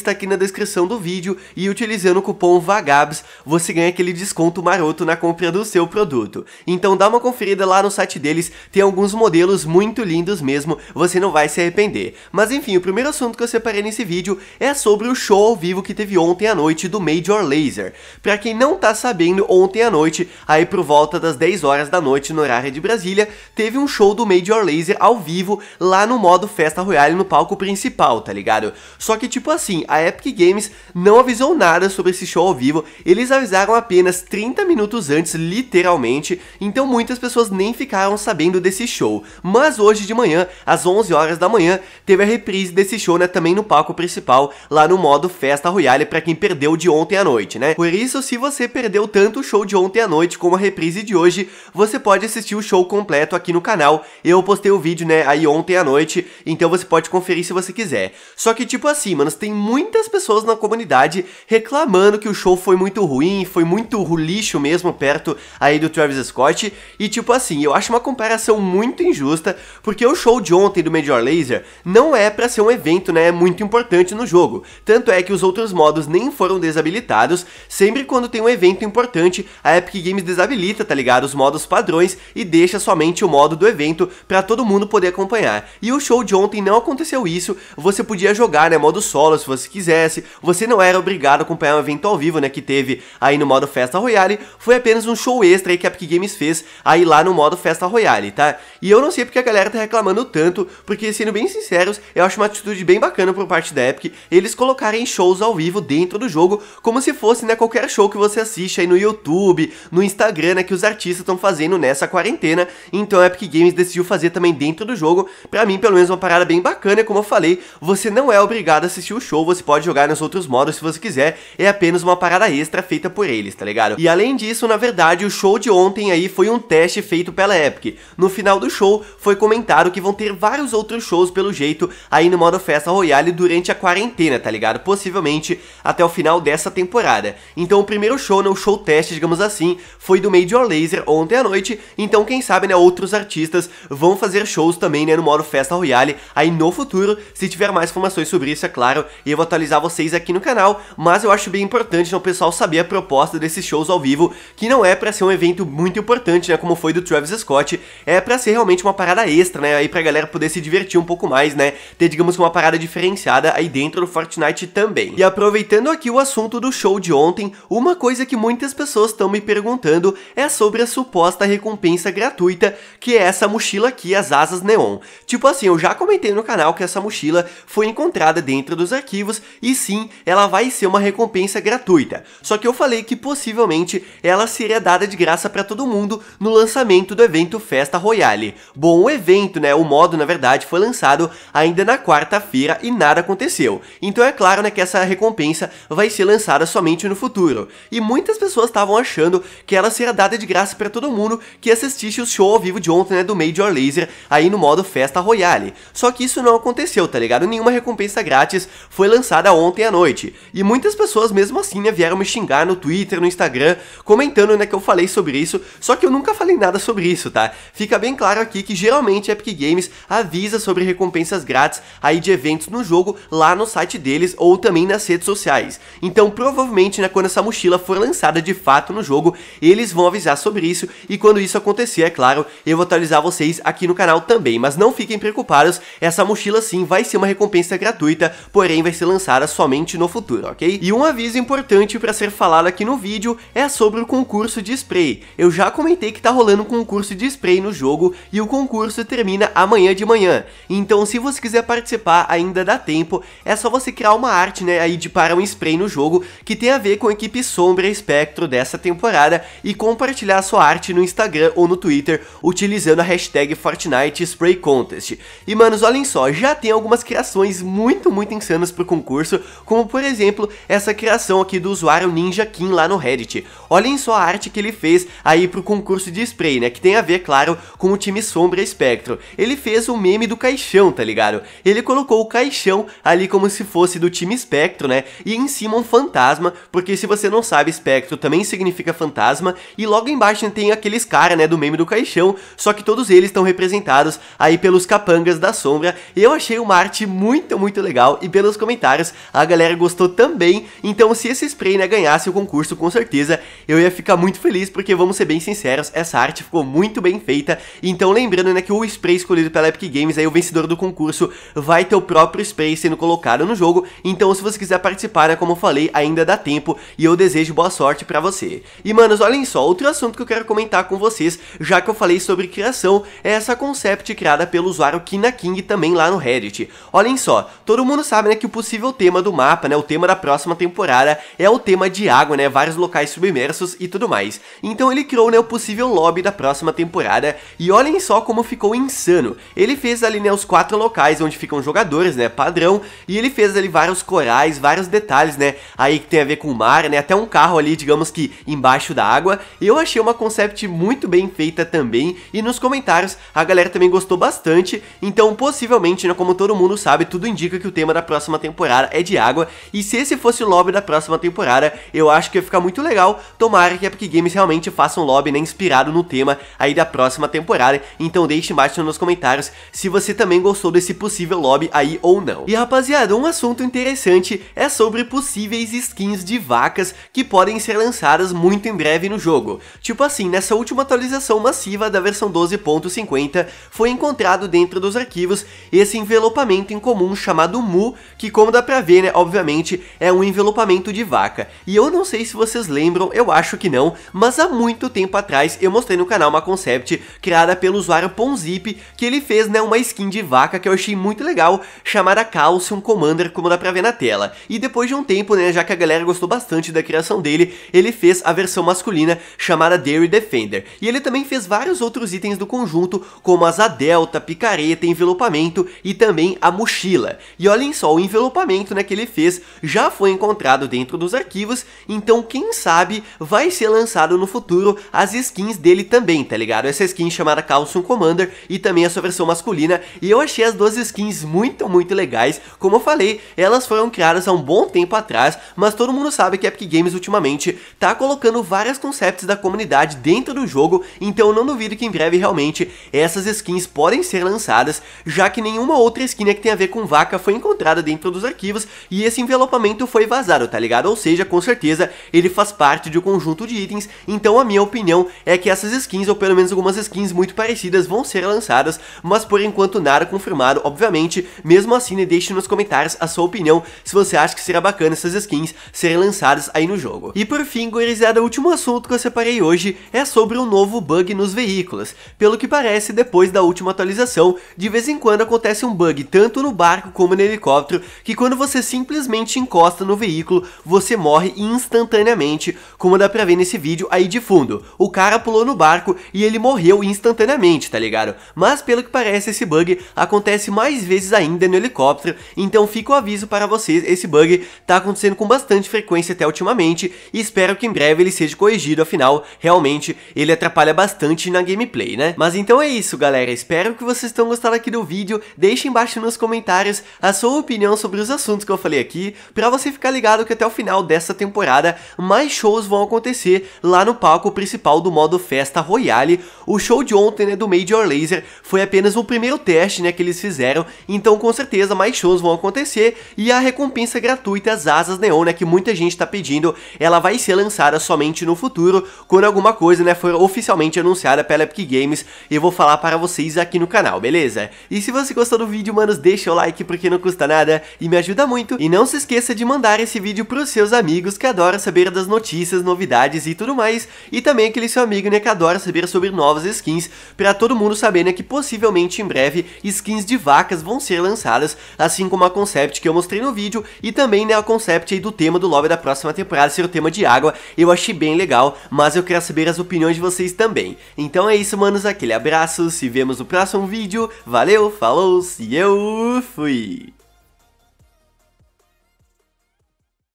está aqui na descrição do vídeo e utilizando o cupom VAGABS você ganha aquele desconto maroto na compra do seu produto. Então dá uma conferida lá no site deles, tem alguns modelos muito lindos mesmo, você não vai se arrepender. Mas enfim, o primeiro assunto que eu separei nesse vídeo é sobre o show ao vivo que teve ontem à noite do Major Laser. Pra quem não tá sabendo, ontem à noite, aí por volta das 10 horas da noite no horário de Brasília, teve um show do Major Laser ao vivo lá no modo Festa Royale no palco principal, tá ligado? Só que tipo assim, a Epic Games não avisou nada sobre esse show ao vivo, eles avisaram apenas 30 minutos antes, literalmente, então muitas pessoas nem ficaram sabendo desse show. Mas hoje de manhã, às 11 horas da manhã, teve a reprise desse show, né, também no palco principal, lá no modo Festa Royale, para quem perdeu de ontem à noite, né? Por isso, se você perdeu tanto o show de ontem à noite como a reprise de hoje, você pode assistir o show completo aqui no canal, eu postei o vídeo, né, aí ontem à noite, então você pode conferir se você quiser. Só que, tipo assim, mano, tem muito muitas pessoas na comunidade reclamando que o show foi muito ruim, foi muito lixo mesmo perto aí do Travis Scott. E tipo assim, eu acho uma comparação muito injusta, porque o show de ontem do Major Laser não é para ser um evento, né, muito importante no jogo. Tanto é que os outros modos nem foram desabilitados, sempre quando tem um evento importante, a Epic Games desabilita, tá ligado? Os modos padrões e deixa somente o modo do evento para todo mundo poder acompanhar. E o show de ontem não aconteceu isso, você podia jogar, né, modo solo se você se quisesse, você não era obrigado a acompanhar um evento ao vivo, né, que teve aí no modo Festa Royale, foi apenas um show extra aí que a Epic Games fez aí lá no modo Festa Royale, tá? E eu não sei porque a galera tá reclamando tanto, porque sendo bem sinceros, eu acho uma atitude bem bacana por parte da Epic, eles colocarem shows ao vivo dentro do jogo, como se fosse, né, qualquer show que você assiste aí no YouTube, no Instagram, né, que os artistas estão fazendo nessa quarentena, então a Epic Games decidiu fazer também dentro do jogo, pra mim pelo menos uma parada bem bacana, como eu falei, você não é obrigado a assistir o show, você pode jogar nos outros modos se você quiser, é apenas uma parada extra feita por eles, tá ligado? E além disso, na verdade, o show de ontem aí foi um teste feito pela Epic. No final do show, foi comentado que vão ter vários outros shows pelo jeito aí no modo Festa Royale durante a quarentena, tá ligado? Possivelmente até o final dessa temporada. Então o primeiro show, né, o show teste, digamos assim, foi do Major Laser ontem à noite, então quem sabe, né, outros artistas vão fazer shows também, né, no modo Festa Royale aí no futuro, se tiver mais informações sobre isso, é claro, eu vou atualizar vocês aqui no canal, mas eu acho bem importante então, o pessoal saber a proposta desses shows ao vivo, que não é para ser um evento muito importante, né, como foi do Travis Scott, é para ser realmente uma parada extra, né, aí pra galera poder se divertir um pouco mais, né, ter, digamos, uma parada diferenciada aí dentro do Fortnite também. E aproveitando aqui o assunto do show de ontem, uma coisa que muitas pessoas estão me perguntando é sobre a suposta recompensa gratuita, que é essa mochila aqui, as asas neon. Tipo assim, eu já comentei no canal que essa mochila foi encontrada dentro dos arquivos e sim, ela vai ser uma recompensa gratuita. Só que eu falei que possivelmente ela seria dada de graça para todo mundo no lançamento do evento Festa Royale. Bom, o evento, né, o modo na verdade foi lançado ainda na quarta-feira e nada aconteceu. Então é claro, né, que essa recompensa vai ser lançada somente no futuro. E muitas pessoas estavam achando que ela seria dada de graça para todo mundo que assistisse o show ao vivo de ontem, né, do Major Laser aí no modo Festa Royale. Só que isso não aconteceu, tá ligado? Nenhuma recompensa grátis foi lançada lançada ontem à noite, e muitas pessoas mesmo assim né, vieram me xingar no Twitter, no Instagram, comentando né, que eu falei sobre isso, só que eu nunca falei nada sobre isso, tá? Fica bem claro aqui que geralmente a Epic Games avisa sobre recompensas grátis aí de eventos no jogo lá no site deles ou também nas redes sociais. Então provavelmente né, quando essa mochila for lançada de fato no jogo, eles vão avisar sobre isso e quando isso acontecer, é claro, eu vou atualizar vocês aqui no canal também, mas não fiquem preocupados, essa mochila sim vai ser uma recompensa gratuita, porém vai ser lançada somente no futuro, ok? E um aviso importante para ser falado aqui no vídeo é sobre o concurso de spray. Eu já comentei que tá rolando um concurso de spray no jogo e o concurso termina amanhã de manhã. Então se você quiser participar ainda dá tempo, é só você criar uma arte né, aí de para um spray no jogo que tem a ver com a equipe Sombra e Espectro dessa temporada e compartilhar sua arte no Instagram ou no Twitter utilizando a hashtag Fortnite Spray Contest. E manos, olhem só, já tem algumas criações muito, muito insanas pro concurso concurso, como por exemplo essa criação aqui do usuário Ninja Kim lá no Reddit. Olhem só a arte que ele fez aí pro concurso de spray, né? Que tem a ver, claro, com o time Sombra Espectro. Ele fez o meme do caixão, tá ligado? Ele colocou o caixão ali como se fosse do time Espectro, né? E em cima um fantasma, porque se você não sabe, Espectro também significa fantasma. E logo embaixo tem aqueles caras, né, do meme do caixão, só que todos eles estão representados aí pelos capangas da sombra. E eu achei uma arte muito, muito legal e pelos comentários comentários, a galera gostou também, então se esse spray né, ganhasse o concurso, com certeza eu ia ficar muito feliz, porque vamos ser bem sinceros, essa arte ficou muito bem feita, então lembrando né, que o spray escolhido pela Epic Games, aí o vencedor do concurso, vai ter o próprio spray sendo colocado no jogo, então se você quiser participar, né, como eu falei, ainda dá tempo, e eu desejo boa sorte pra você. E manos, olhem só, outro assunto que eu quero comentar com vocês, já que eu falei sobre criação, é essa concept criada pelo usuário Kina King também lá no Reddit. Olhem só, todo mundo sabe né, que o possível possível tema do mapa, né? O tema da próxima temporada é o tema de água, né? Vários locais submersos e tudo mais. Então ele criou, né, o possível lobby da próxima temporada e olhem só como ficou insano. Ele fez ali, né, os quatro locais onde ficam jogadores, né, padrão, e ele fez ali vários corais, vários detalhes, né, aí que tem a ver com o mar, né, até um carro ali, digamos que embaixo da água. Eu achei uma concept muito bem feita também e nos comentários a galera também gostou bastante, então possivelmente, né, como todo mundo sabe, tudo indica que o tema da próxima temporada temporada é de água, e se esse fosse o lobby da próxima temporada, eu acho que ia ficar muito legal, tomara que a Epic Games realmente faça um lobby né, inspirado no tema aí da próxima temporada, então deixe embaixo nos comentários se você também gostou desse possível lobby aí ou não. E rapaziada, um assunto interessante é sobre possíveis skins de vacas que podem ser lançadas muito em breve no jogo. Tipo assim, nessa última atualização massiva da versão 12.50, foi encontrado dentro dos arquivos esse envelopamento em comum chamado Mu, que como como dá pra ver, né, obviamente, é um envelopamento de vaca. E eu não sei se vocês lembram, eu acho que não, mas há muito tempo atrás eu mostrei no canal uma concept criada pelo usuário Ponzip, que ele fez, né, uma skin de vaca que eu achei muito legal, chamada Calcium Commander, como dá pra ver na tela. E depois de um tempo, né, já que a galera gostou bastante da criação dele, ele fez a versão masculina chamada Dairy Defender. E ele também fez vários outros itens do conjunto, como as a delta, picareta, envelopamento e também a mochila. E olhem só, o envelopamento acampamento né, que ele fez já foi encontrado dentro dos arquivos, então quem sabe vai ser lançado no futuro as skins dele também, tá ligado? Essa skin chamada Calcium Commander e também a sua versão masculina, e eu achei as duas skins muito, muito legais, como eu falei, elas foram criadas há um bom tempo atrás, mas todo mundo sabe que a Epic Games ultimamente tá colocando várias concepts da comunidade dentro do jogo, então não duvido que em breve realmente essas skins podem ser lançadas, já que nenhuma outra skin que tem a ver com vaca foi encontrada dentro dos arquivos e esse envelopamento foi vazado, tá ligado? Ou seja, com certeza ele faz parte de um conjunto de itens, então a minha opinião é que essas skins, ou pelo menos algumas skins muito parecidas, vão ser lançadas, mas por enquanto nada confirmado, obviamente, mesmo assim né, deixe nos comentários a sua opinião se você acha que será bacana essas skins serem lançadas aí no jogo. E por fim, gurizada, o último assunto que eu separei hoje é sobre um novo bug nos veículos. Pelo que parece, depois da última atualização, de vez em quando acontece um bug tanto no barco como no helicóptero que quando você simplesmente encosta no veículo, você morre instantaneamente, como dá pra ver nesse vídeo aí de fundo. O cara pulou no barco e ele morreu instantaneamente, tá ligado? Mas pelo que parece, esse bug acontece mais vezes ainda no helicóptero, então fica o aviso para vocês, esse bug tá acontecendo com bastante frequência até ultimamente, e espero que em breve ele seja corrigido, afinal, realmente, ele atrapalha bastante na gameplay, né? Mas então é isso, galera, espero que vocês tenham gostado aqui do vídeo, deixe embaixo nos comentários a sua opinião sobre os dos assuntos que eu falei aqui, para você ficar ligado que até o final dessa temporada mais shows vão acontecer lá no palco principal do modo Festa Royale. O show de ontem, né, do Major Laser foi apenas o primeiro teste, né, que eles fizeram, então com certeza mais shows vão acontecer e a recompensa gratuita as asas neon, né, que muita gente tá pedindo, ela vai ser lançada somente no futuro, quando alguma coisa, né, for oficialmente anunciada pela Epic Games, eu vou falar para vocês aqui no canal, beleza? E se você gostou do vídeo, manos, deixa o like porque não custa nada e me ajuda muito. E não se esqueça de mandar esse vídeo pros seus amigos que adoram saber das notícias, novidades e tudo mais. E também aquele seu amigo, né, que adora saber sobre novas skins, pra todo mundo saber, né, que possivelmente em breve skins de vacas vão ser lançadas, assim como a concept que eu mostrei no vídeo e também, né, a concept aí do tema do lobby da próxima temporada ser o tema de água. Eu achei bem legal, mas eu quero saber as opiniões de vocês também. Então é isso, manos, aquele abraço, se vemos no próximo vídeo, valeu, falou, e eu fui!